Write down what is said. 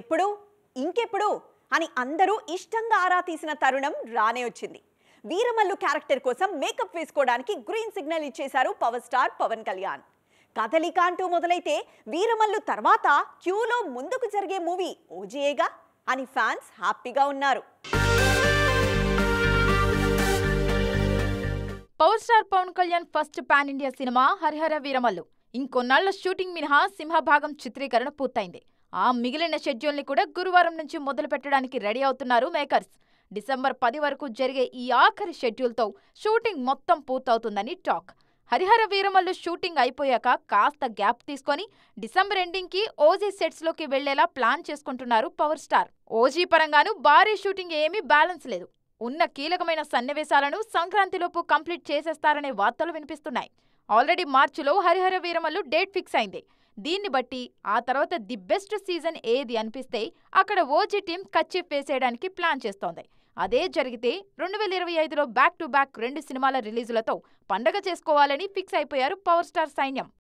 ఎప్పుడు ఇంకెప్పుడు అని అందరూ ఇష్టంగా ఆరా తీసిన తరుణం రానే వచ్చింది వీరమల్లు క్యారెక్టర్ కోసం మేకప్ వేసుకోవడానికి గ్రీన్ సిగ్నల్ ఇచ్చేశారు పవర్ స్టార్ పవన్ కళ్యాణ్ కదలిక అంటూ మొదలైతే వీరమల్లు తర్వాత క్యూలో ముందుకు జరిగే మూవీ ఓజేగా అని ఫ్యాన్స్ హ్యాపీగా ఉన్నారు power star Pawan Kalyan first pan India cinema Harihara Veeramallu ఇంకొన్నాళ్ల షూటింగ్ మినహా సింహభాగం చిత్రీకరణ పూర్తయింది ఆ మిగిలిన షెడ్యూల్ని కూడా గురువారం నుంచి మొదలు పెట్టడానికి రెడీ అవుతున్నారు మేకర్స్ డిసెంబర్ పది వరకు జరిగే ఈ ఆఖరి షెడ్యూల్తో షూటింగ్ మొత్తం పూర్తవుతుందని టాక్ హరిహర వీరమల్లు షూటింగ్ అయిపోయాక కాస్త గ్యాప్ తీసుకొని డిసెంబర్ ఎండింగ్కి ఓజీ సెట్స్లోకి వెళ్లేలా ప్లాన్ చేసుకుంటున్నారు పవర్ స్టార్ ఓజీ పరంగాను భారీ షూటింగ్ ఏమీ బ్యాలెన్స్ లేదు ఉన్న కీలకమైన సన్నివేశాలను సంక్రాంతిలోపు కంప్లీట్ చేసేస్తారనే వార్తలు వినిపిస్తున్నాయి ఆల్రెడీ మార్చిలో హరిహర వీరమల్లు డేట్ ఫిక్స్ అయింది దీన్ని బట్టి ఆ తర్వాత ది బెస్ట్ సీజన్ ఏది అనిపిస్తే అక్కడ ఓజీ టీం కచ్చిప్ వేసేయడానికి ప్లాన్ చేస్తోంది అదే జరిగితే రెండు వేల ఇరవై ఐదులో బ్యాక్ టు బ్యాక్ రెండు సినిమాల రిలీజులతో పండగ చేసుకోవాలని ఫిక్స్ అయిపోయారు పవర్ స్టార్ సైన్యం